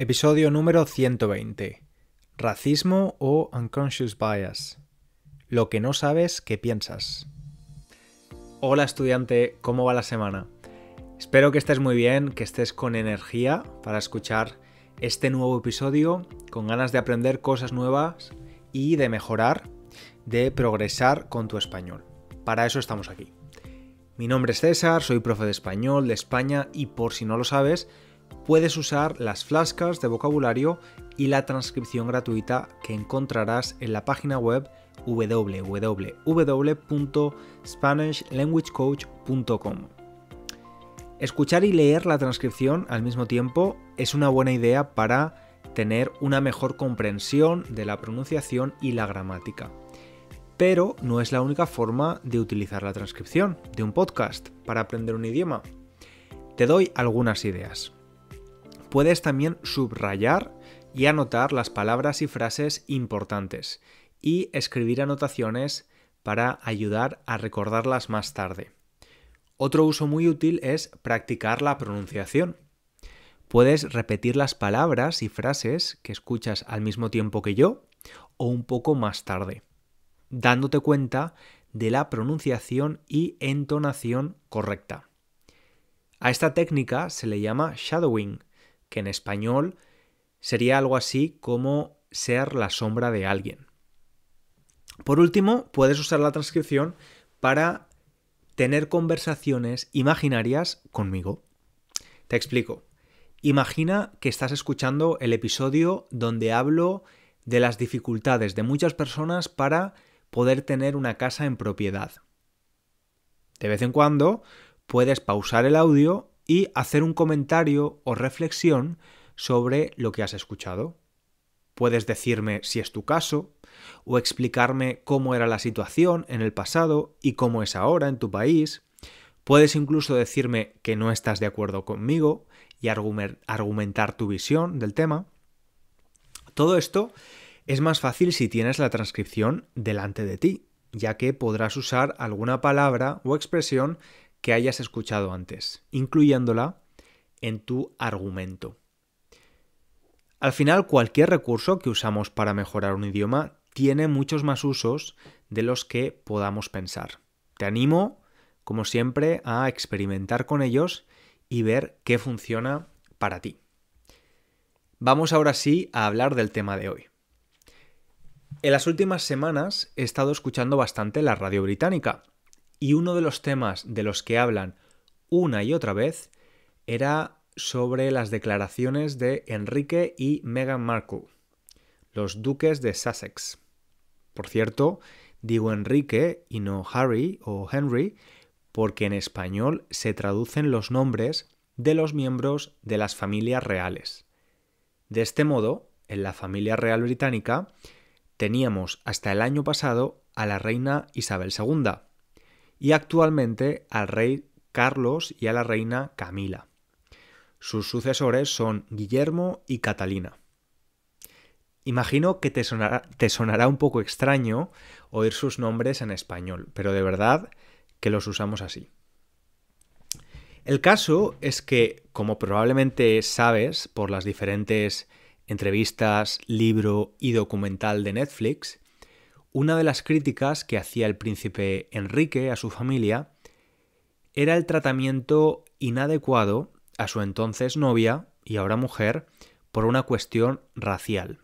Episodio número 120. Racismo o unconscious bias. Lo que no sabes que piensas. Hola estudiante, ¿cómo va la semana? Espero que estés muy bien, que estés con energía para escuchar este nuevo episodio, con ganas de aprender cosas nuevas y de mejorar, de progresar con tu español. Para eso estamos aquí. Mi nombre es César, soy profe de español de España y por si no lo sabes, puedes usar las flascas de vocabulario y la transcripción gratuita que encontrarás en la página web www.spanishlanguagecoach.com. Escuchar y leer la transcripción al mismo tiempo es una buena idea para tener una mejor comprensión de la pronunciación y la gramática. Pero no es la única forma de utilizar la transcripción de un podcast para aprender un idioma. Te doy algunas ideas puedes también subrayar y anotar las palabras y frases importantes y escribir anotaciones para ayudar a recordarlas más tarde. Otro uso muy útil es practicar la pronunciación. Puedes repetir las palabras y frases que escuchas al mismo tiempo que yo o un poco más tarde, dándote cuenta de la pronunciación y entonación correcta. A esta técnica se le llama shadowing que en español sería algo así como ser la sombra de alguien. Por último, puedes usar la transcripción para tener conversaciones imaginarias conmigo. Te explico. Imagina que estás escuchando el episodio donde hablo de las dificultades de muchas personas para poder tener una casa en propiedad. De vez en cuando puedes pausar el audio y hacer un comentario o reflexión sobre lo que has escuchado. Puedes decirme si es tu caso, o explicarme cómo era la situación en el pasado y cómo es ahora en tu país. Puedes incluso decirme que no estás de acuerdo conmigo y argumentar tu visión del tema. Todo esto es más fácil si tienes la transcripción delante de ti, ya que podrás usar alguna palabra o expresión que hayas escuchado antes, incluyéndola en tu argumento. Al final, cualquier recurso que usamos para mejorar un idioma tiene muchos más usos de los que podamos pensar. Te animo, como siempre, a experimentar con ellos y ver qué funciona para ti. Vamos ahora sí a hablar del tema de hoy. En las últimas semanas he estado escuchando bastante la radio británica, y uno de los temas de los que hablan una y otra vez era sobre las declaraciones de Enrique y Meghan Markle, los duques de Sussex. Por cierto, digo Enrique y no Harry o Henry, porque en español se traducen los nombres de los miembros de las familias reales. De este modo, en la familia real británica, teníamos hasta el año pasado a la reina Isabel II, y actualmente al rey Carlos y a la reina Camila. Sus sucesores son Guillermo y Catalina. Imagino que te sonará, un poco extraño oír sus nombres en español, pero de verdad que los usamos así. El caso es que, como probablemente sabes por las diferentes entrevistas, libro y documental de Netflix, una de las críticas que hacía el príncipe Enrique a su familia era el tratamiento inadecuado a su entonces novia y ahora mujer por una cuestión racial.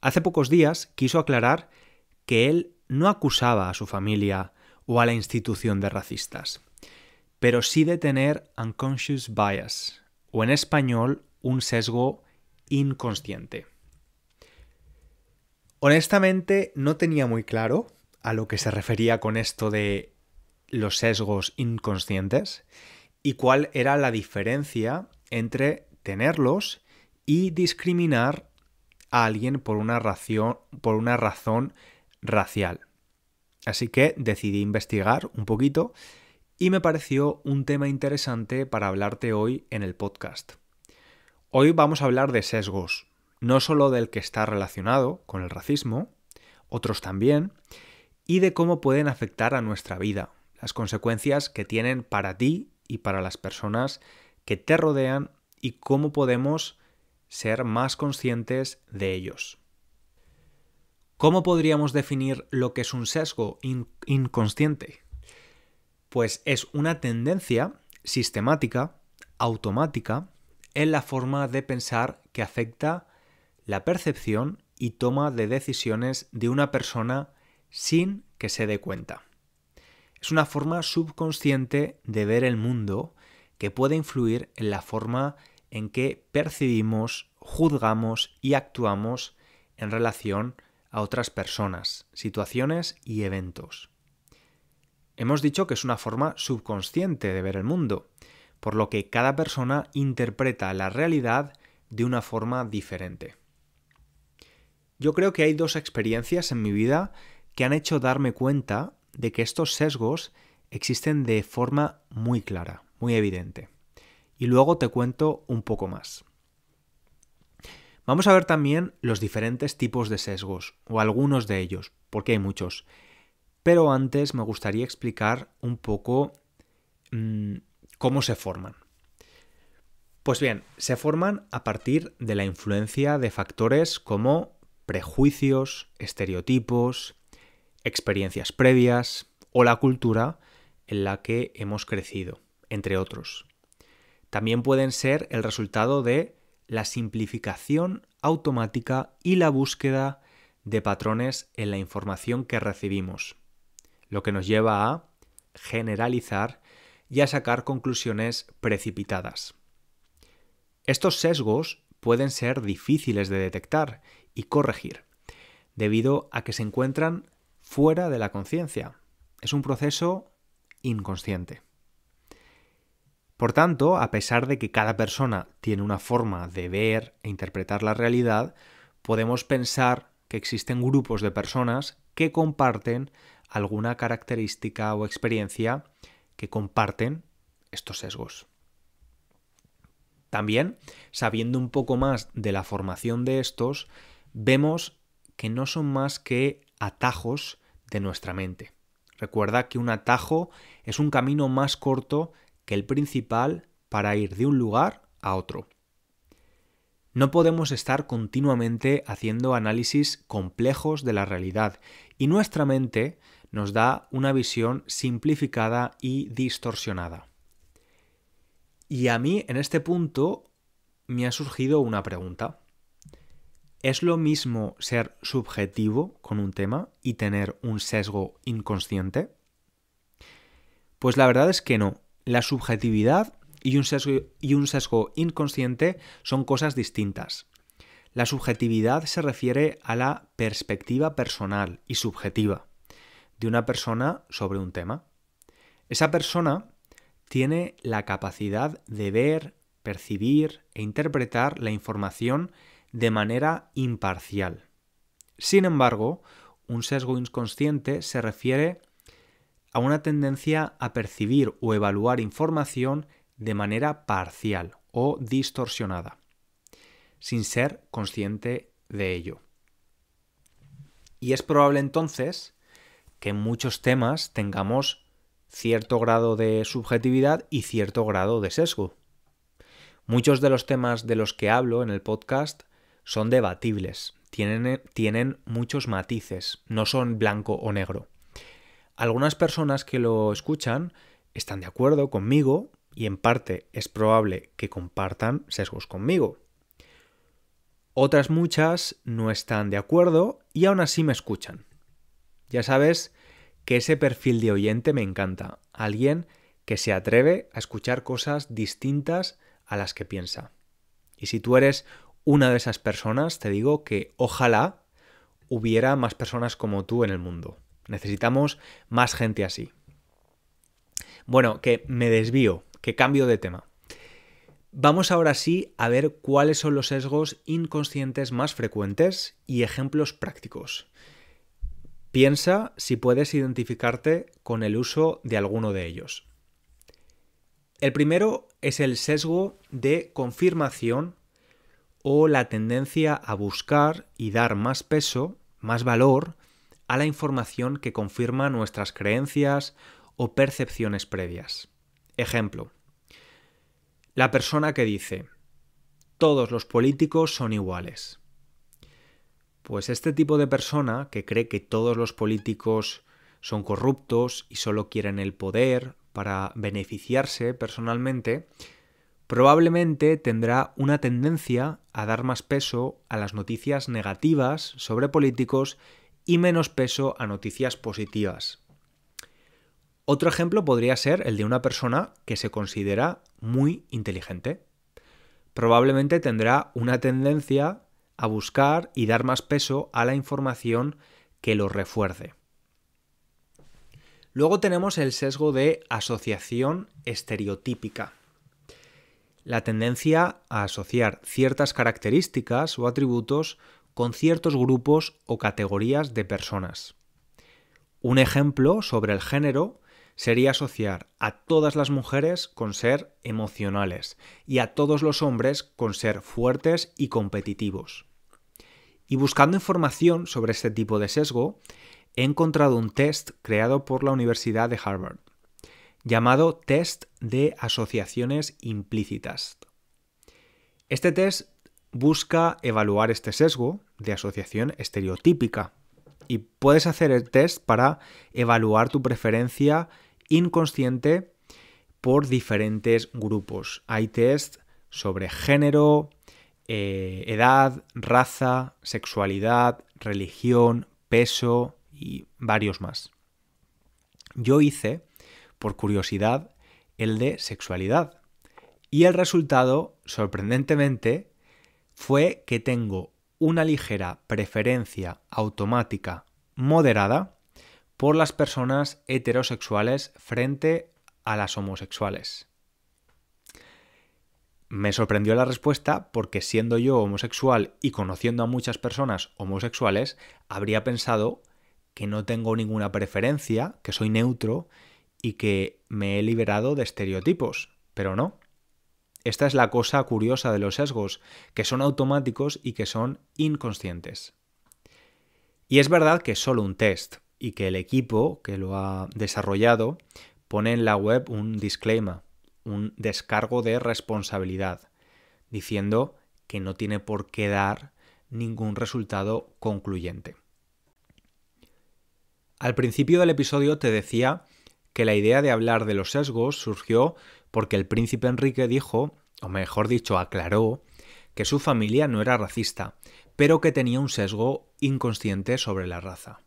Hace pocos días quiso aclarar que él no acusaba a su familia o a la institución de racistas, pero sí de tener unconscious bias, o en español un sesgo inconsciente. Honestamente, no tenía muy claro a lo que se refería con esto de los sesgos inconscientes y cuál era la diferencia entre tenerlos y discriminar a alguien por una, razón racial. Así que decidí investigar un poquito y me pareció un tema interesante para hablarte hoy en el podcast. Hoy vamos a hablar de sesgos, no solo del que está relacionado con el racismo, otros también, y de cómo pueden afectar a nuestra vida, las consecuencias que tienen para ti y para las personas que te rodean y cómo podemos ser más conscientes de ellos. ¿Cómo podríamos definir lo que es un sesgo inconsciente? Pues es una tendencia sistemática, automática, en la forma de pensar que afecta la percepción y toma de decisiones de una persona sin que se dé cuenta. Es una forma subconsciente de ver el mundo que puede influir en la forma en que percibimos, juzgamos y actuamos en relación a otras personas, situaciones y eventos. Hemos dicho que es una forma subconsciente de ver el mundo, por lo que cada persona interpreta la realidad de una forma diferente. Yo creo que hay dos experiencias en mi vida que han hecho darme cuenta de que estos sesgos existen de forma muy clara, muy evidente. Y luego te cuento un poco más. Vamos a ver también los diferentes tipos de sesgos, o algunos de ellos, porque hay muchos. Pero antes me gustaría explicar un poco mm, cómo se forman. Pues bien, se forman a partir de la influencia de factores como prejuicios, estereotipos, experiencias previas o la cultura en la que hemos crecido, entre otros. También pueden ser el resultado de la simplificación automática y la búsqueda de patrones en la información que recibimos, lo que nos lleva a generalizar y a sacar conclusiones precipitadas. Estos sesgos pueden ser difíciles de detectar y corregir, debido a que se encuentran fuera de la conciencia. Es un proceso inconsciente. Por tanto, a pesar de que cada persona tiene una forma de ver e interpretar la realidad, podemos pensar que existen grupos de personas que comparten alguna característica o experiencia que comparten estos sesgos. También, sabiendo un poco más de la formación de estos, vemos que no son más que atajos de nuestra mente. Recuerda que un atajo es un camino más corto que el principal para ir de un lugar a otro. No podemos estar continuamente haciendo análisis complejos de la realidad y nuestra mente nos da una visión simplificada y distorsionada. Y a mí, en este punto, me ha surgido una pregunta. ¿Es lo mismo ser subjetivo con un tema y tener un sesgo inconsciente? Pues la verdad es que no. La subjetividad y un sesgo, y un sesgo inconsciente son cosas distintas. La subjetividad se refiere a la perspectiva personal y subjetiva de una persona sobre un tema. Esa persona tiene la capacidad de ver, percibir e interpretar la información de manera imparcial. Sin embargo, un sesgo inconsciente se refiere a una tendencia a percibir o evaluar información de manera parcial o distorsionada, sin ser consciente de ello. Y es probable entonces que en muchos temas tengamos cierto grado de subjetividad y cierto grado de sesgo. Muchos de los temas de los que hablo en el podcast son debatibles, tienen, tienen muchos matices, no son blanco o negro. Algunas personas que lo escuchan están de acuerdo conmigo y en parte es probable que compartan sesgos conmigo. Otras muchas no están de acuerdo y aún así me escuchan. Ya sabes que ese perfil de oyente me encanta. Alguien que se atreve a escuchar cosas distintas a las que piensa. Y si tú eres una de esas personas, te digo que ojalá hubiera más personas como tú en el mundo. Necesitamos más gente así. Bueno, que me desvío, que cambio de tema. Vamos ahora sí a ver cuáles son los sesgos inconscientes más frecuentes y ejemplos prácticos. Piensa si puedes identificarte con el uso de alguno de ellos. El primero es el sesgo de confirmación o la tendencia a buscar y dar más peso, más valor a la información que confirma nuestras creencias o percepciones previas. Ejemplo. La persona que dice, todos los políticos son iguales. Pues este tipo de persona que cree que todos los políticos son corruptos y solo quieren el poder para beneficiarse personalmente, probablemente tendrá una tendencia a dar más peso a las noticias negativas sobre políticos y menos peso a noticias positivas. Otro ejemplo podría ser el de una persona que se considera muy inteligente. Probablemente tendrá una tendencia a buscar y dar más peso a la información que lo refuerce. Luego tenemos el sesgo de asociación estereotípica. La tendencia a asociar ciertas características o atributos con ciertos grupos o categorías de personas. Un ejemplo sobre el género sería asociar a todas las mujeres con ser emocionales y a todos los hombres con ser fuertes y competitivos. Y buscando información sobre este tipo de sesgo, he encontrado un test creado por la Universidad de Harvard, llamado Test de Asociaciones Implícitas. Este test busca evaluar este sesgo de asociación estereotípica y puedes hacer el test para evaluar tu preferencia inconsciente por diferentes grupos. Hay test sobre género, eh, edad, raza, sexualidad, religión, peso y varios más. Yo hice, por curiosidad, el de sexualidad. Y el resultado, sorprendentemente, fue que tengo una ligera preferencia automática moderada por las personas heterosexuales frente a las homosexuales me sorprendió la respuesta porque siendo yo homosexual y conociendo a muchas personas homosexuales, habría pensado que no tengo ninguna preferencia, que soy neutro y que me he liberado de estereotipos, pero no. Esta es la cosa curiosa de los sesgos, que son automáticos y que son inconscientes. Y es verdad que es solo un test y que el equipo que lo ha desarrollado pone en la web un disclaimer un descargo de responsabilidad, diciendo que no tiene por qué dar ningún resultado concluyente. Al principio del episodio te decía que la idea de hablar de los sesgos surgió porque el príncipe Enrique dijo, o mejor dicho, aclaró, que su familia no era racista, pero que tenía un sesgo inconsciente sobre la raza.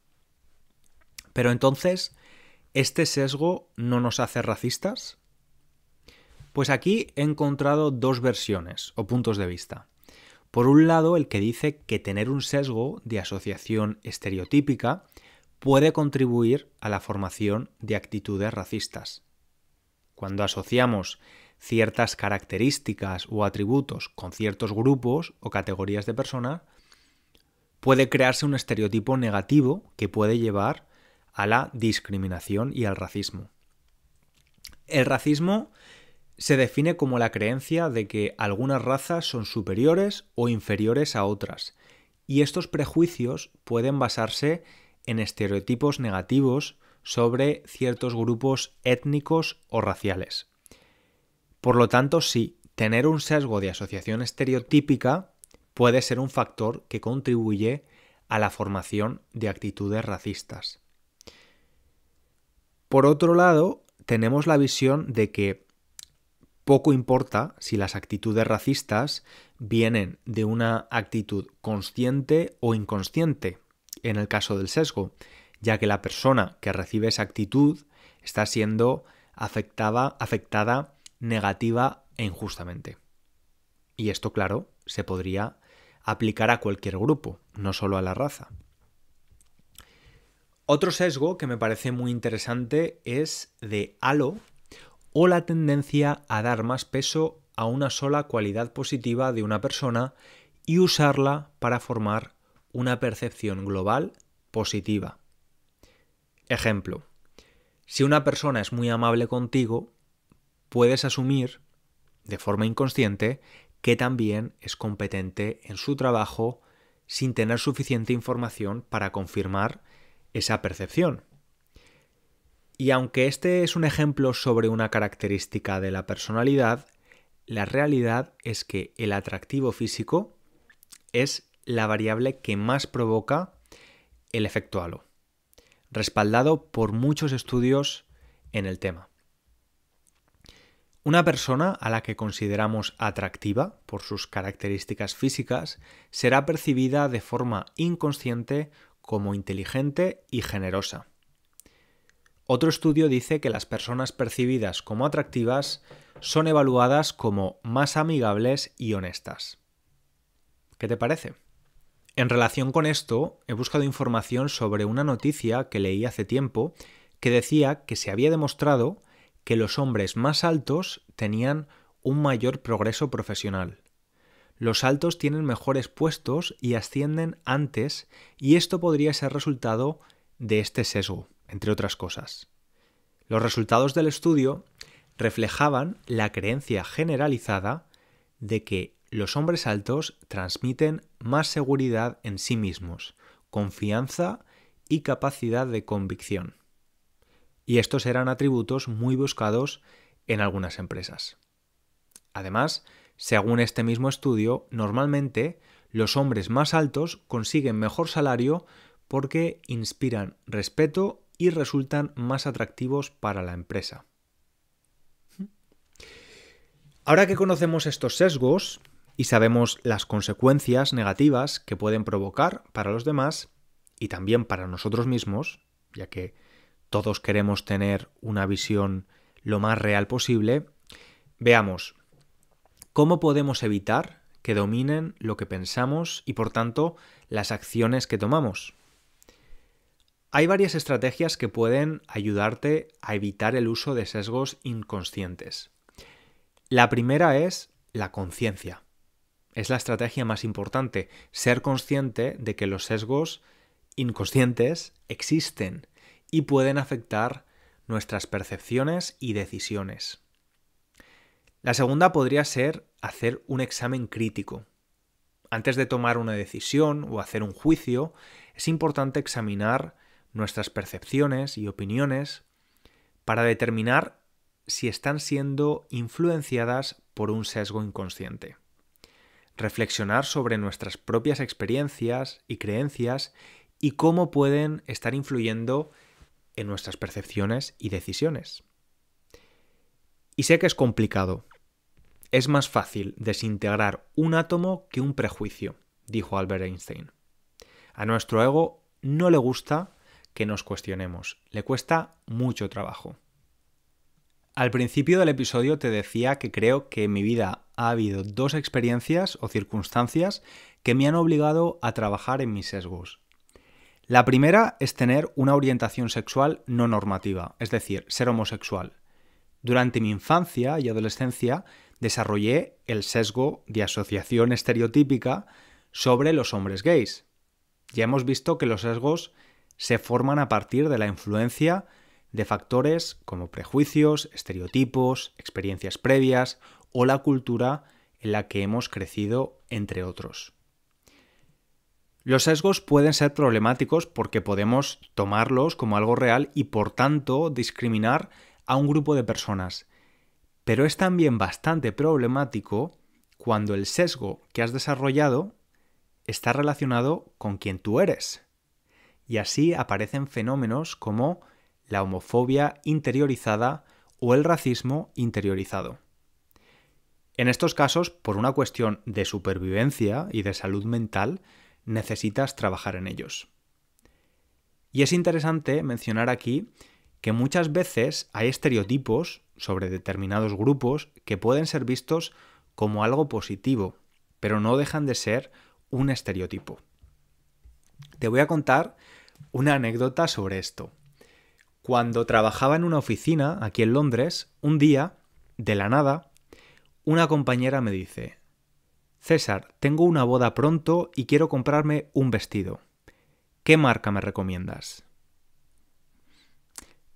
Pero entonces, ¿este sesgo no nos hace racistas? Pues aquí he encontrado dos versiones o puntos de vista. Por un lado, el que dice que tener un sesgo de asociación estereotípica puede contribuir a la formación de actitudes racistas. Cuando asociamos ciertas características o atributos con ciertos grupos o categorías de personas, puede crearse un estereotipo negativo que puede llevar a la discriminación y al racismo. El racismo se define como la creencia de que algunas razas son superiores o inferiores a otras, y estos prejuicios pueden basarse en estereotipos negativos sobre ciertos grupos étnicos o raciales. Por lo tanto, sí, tener un sesgo de asociación estereotípica puede ser un factor que contribuye a la formación de actitudes racistas. Por otro lado, tenemos la visión de que poco importa si las actitudes racistas vienen de una actitud consciente o inconsciente, en el caso del sesgo, ya que la persona que recibe esa actitud está siendo afectada, afectada negativa e injustamente. Y esto, claro, se podría aplicar a cualquier grupo, no solo a la raza. Otro sesgo que me parece muy interesante es de halo o la tendencia a dar más peso a una sola cualidad positiva de una persona y usarla para formar una percepción global positiva. Ejemplo, si una persona es muy amable contigo, puedes asumir, de forma inconsciente, que también es competente en su trabajo sin tener suficiente información para confirmar esa percepción. Y aunque este es un ejemplo sobre una característica de la personalidad, la realidad es que el atractivo físico es la variable que más provoca el efecto halo, respaldado por muchos estudios en el tema. Una persona a la que consideramos atractiva por sus características físicas será percibida de forma inconsciente como inteligente y generosa. Otro estudio dice que las personas percibidas como atractivas son evaluadas como más amigables y honestas. ¿Qué te parece? En relación con esto, he buscado información sobre una noticia que leí hace tiempo que decía que se había demostrado que los hombres más altos tenían un mayor progreso profesional. Los altos tienen mejores puestos y ascienden antes y esto podría ser resultado de este sesgo entre otras cosas. Los resultados del estudio reflejaban la creencia generalizada de que los hombres altos transmiten más seguridad en sí mismos, confianza y capacidad de convicción. Y estos eran atributos muy buscados en algunas empresas. Además, según este mismo estudio, normalmente los hombres más altos consiguen mejor salario porque inspiran respeto y resultan más atractivos para la empresa. Ahora que conocemos estos sesgos y sabemos las consecuencias negativas que pueden provocar para los demás y también para nosotros mismos, ya que todos queremos tener una visión lo más real posible, veamos cómo podemos evitar que dominen lo que pensamos y por tanto las acciones que tomamos. Hay varias estrategias que pueden ayudarte a evitar el uso de sesgos inconscientes. La primera es la conciencia. Es la estrategia más importante, ser consciente de que los sesgos inconscientes existen y pueden afectar nuestras percepciones y decisiones. La segunda podría ser hacer un examen crítico. Antes de tomar una decisión o hacer un juicio, es importante examinar nuestras percepciones y opiniones para determinar si están siendo influenciadas por un sesgo inconsciente. Reflexionar sobre nuestras propias experiencias y creencias y cómo pueden estar influyendo en nuestras percepciones y decisiones. Y sé que es complicado. Es más fácil desintegrar un átomo que un prejuicio, dijo Albert Einstein. A nuestro ego no le gusta que nos cuestionemos. Le cuesta mucho trabajo. Al principio del episodio te decía que creo que en mi vida ha habido dos experiencias o circunstancias que me han obligado a trabajar en mis sesgos. La primera es tener una orientación sexual no normativa, es decir, ser homosexual. Durante mi infancia y adolescencia desarrollé el sesgo de asociación estereotípica sobre los hombres gays. Ya hemos visto que los sesgos se forman a partir de la influencia de factores como prejuicios, estereotipos, experiencias previas o la cultura en la que hemos crecido, entre otros. Los sesgos pueden ser problemáticos porque podemos tomarlos como algo real y por tanto discriminar a un grupo de personas. Pero es también bastante problemático cuando el sesgo que has desarrollado está relacionado con quien tú eres y así aparecen fenómenos como la homofobia interiorizada o el racismo interiorizado. En estos casos, por una cuestión de supervivencia y de salud mental, necesitas trabajar en ellos. Y es interesante mencionar aquí que muchas veces hay estereotipos sobre determinados grupos que pueden ser vistos como algo positivo, pero no dejan de ser un estereotipo. Te voy a contar una anécdota sobre esto. Cuando trabajaba en una oficina aquí en Londres, un día, de la nada, una compañera me dice, César, tengo una boda pronto y quiero comprarme un vestido. ¿Qué marca me recomiendas?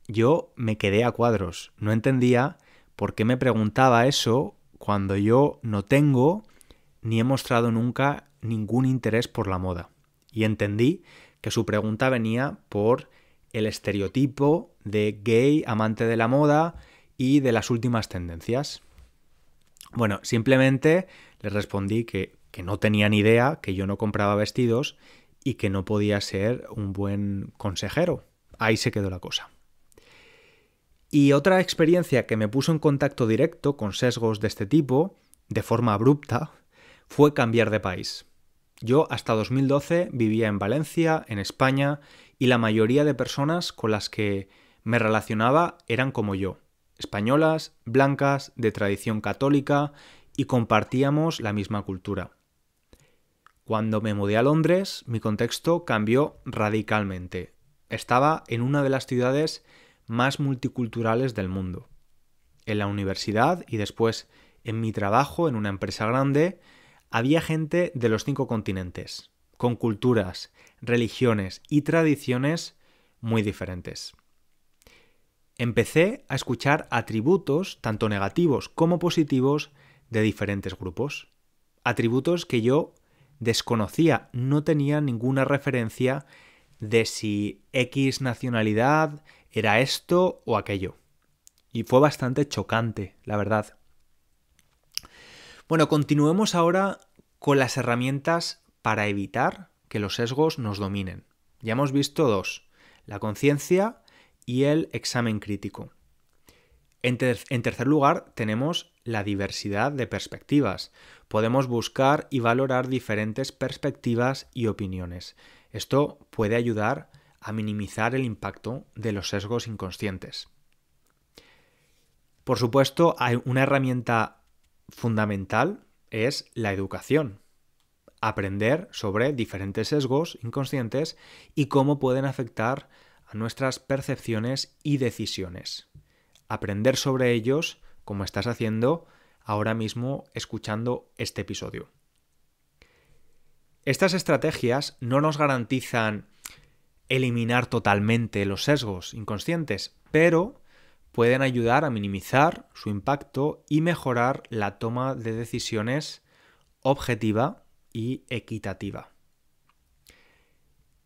Yo me quedé a cuadros, no entendía por qué me preguntaba eso cuando yo no tengo ni he mostrado nunca ningún interés por la moda y entendí que su pregunta venía por el estereotipo de gay amante de la moda y de las últimas tendencias. Bueno, simplemente le respondí que, que no tenía ni idea, que yo no compraba vestidos y que no podía ser un buen consejero. Ahí se quedó la cosa. Y otra experiencia que me puso en contacto directo con sesgos de este tipo, de forma abrupta, fue cambiar de país. Yo hasta 2012 vivía en Valencia, en España, y la mayoría de personas con las que me relacionaba eran como yo, españolas, blancas, de tradición católica, y compartíamos la misma cultura. Cuando me mudé a Londres, mi contexto cambió radicalmente. Estaba en una de las ciudades más multiculturales del mundo. En la universidad y después en mi trabajo en una empresa grande, había gente de los cinco continentes, con culturas, religiones y tradiciones muy diferentes. Empecé a escuchar atributos, tanto negativos como positivos, de diferentes grupos. Atributos que yo desconocía, no tenía ninguna referencia de si X nacionalidad era esto o aquello. Y fue bastante chocante, la verdad. Bueno, continuemos ahora con las herramientas para evitar que los sesgos nos dominen. Ya hemos visto dos, la conciencia y el examen crítico. En, tercer lugar, tenemos la diversidad de perspectivas. Podemos buscar y valorar diferentes perspectivas y opiniones. Esto puede ayudar a minimizar el impacto de los sesgos inconscientes. Por supuesto, hay una herramienta fundamental es la educación. Aprender sobre diferentes sesgos inconscientes y cómo pueden afectar a nuestras percepciones y decisiones. Aprender sobre ellos como estás haciendo ahora mismo escuchando este episodio. Estas estrategias no nos garantizan eliminar totalmente los sesgos inconscientes, pero pueden ayudar a minimizar su impacto y mejorar la toma de decisiones objetiva y equitativa.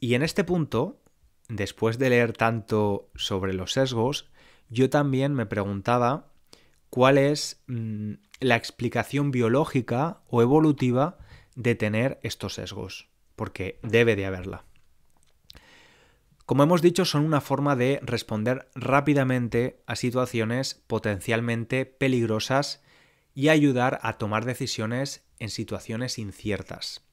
Y en este punto, después de leer tanto sobre los sesgos, yo también me preguntaba cuál es mm, la explicación biológica o evolutiva de tener estos sesgos, porque debe de haberla. Como hemos dicho, son una forma de responder rápidamente a situaciones potencialmente peligrosas y ayudar a tomar decisiones en situaciones inciertas,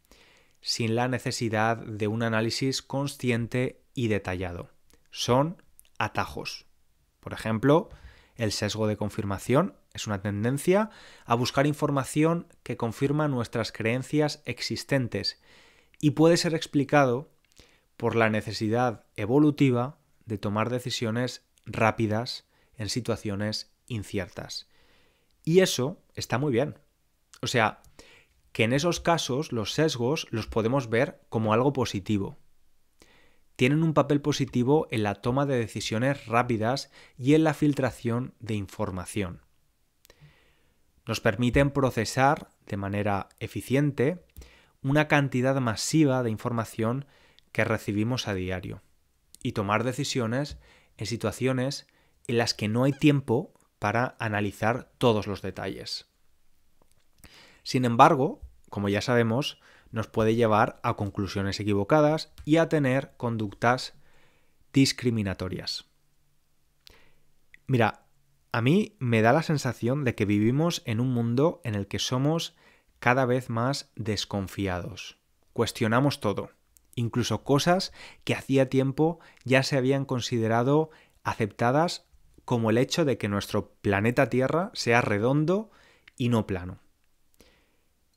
sin la necesidad de un análisis consciente y detallado. Son atajos. Por ejemplo, el sesgo de confirmación es una tendencia a buscar información que confirma nuestras creencias existentes y puede ser explicado por la necesidad evolutiva de tomar decisiones rápidas en situaciones inciertas. Y eso está muy bien. O sea, que en esos casos los sesgos los podemos ver como algo positivo. Tienen un papel positivo en la toma de decisiones rápidas y en la filtración de información. Nos permiten procesar de manera eficiente una cantidad masiva de información que recibimos a diario y tomar decisiones en situaciones en las que no hay tiempo para analizar todos los detalles. Sin embargo, como ya sabemos, nos puede llevar a conclusiones equivocadas y a tener conductas discriminatorias. Mira, a mí me da la sensación de que vivimos en un mundo en el que somos cada vez más desconfiados. Cuestionamos todo incluso cosas que hacía tiempo ya se habían considerado aceptadas como el hecho de que nuestro planeta Tierra sea redondo y no plano.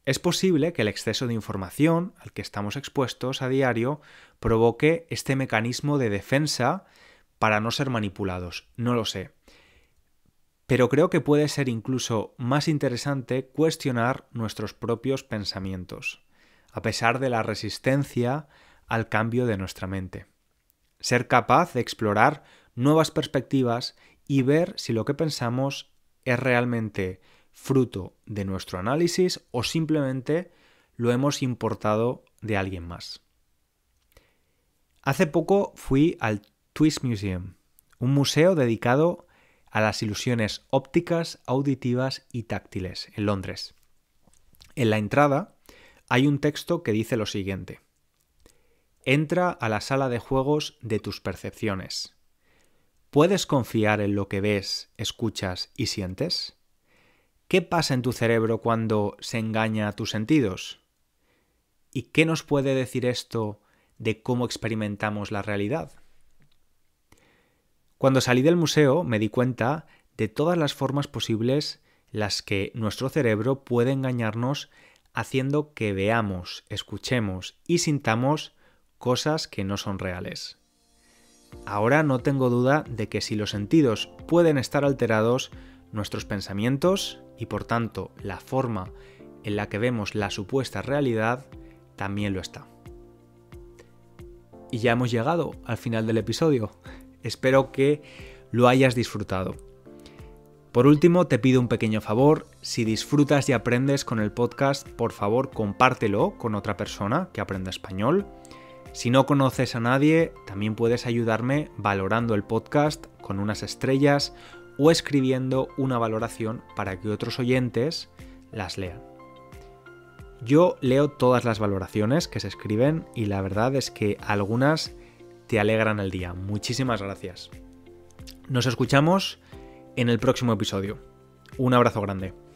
Es posible que el exceso de información al que estamos expuestos a diario provoque este mecanismo de defensa para no ser manipulados, no lo sé. Pero creo que puede ser incluso más interesante cuestionar nuestros propios pensamientos, a pesar de la resistencia al cambio de nuestra mente. Ser capaz de explorar nuevas perspectivas y ver si lo que pensamos es realmente fruto de nuestro análisis o simplemente lo hemos importado de alguien más. Hace poco fui al Twist Museum, un museo dedicado a las ilusiones ópticas, auditivas y táctiles en Londres. En la entrada hay un texto que dice lo siguiente. Entra a la sala de juegos de tus percepciones. ¿Puedes confiar en lo que ves, escuchas y sientes? ¿Qué pasa en tu cerebro cuando se engaña a tus sentidos? ¿Y qué nos puede decir esto de cómo experimentamos la realidad? Cuando salí del museo me di cuenta de todas las formas posibles las que nuestro cerebro puede engañarnos haciendo que veamos, escuchemos y sintamos cosas que no son reales. Ahora no tengo duda de que si los sentidos pueden estar alterados, nuestros pensamientos y por tanto la forma en la que vemos la supuesta realidad también lo está. Y ya hemos llegado al final del episodio. Espero que lo hayas disfrutado. Por último, te pido un pequeño favor, si disfrutas y aprendes con el podcast, por favor compártelo con otra persona que aprenda español si no conoces a nadie, también puedes ayudarme valorando el podcast con unas estrellas o escribiendo una valoración para que otros oyentes las lean. Yo leo todas las valoraciones que se escriben y la verdad es que algunas te alegran el día. Muchísimas gracias. Nos escuchamos en el próximo episodio. Un abrazo grande.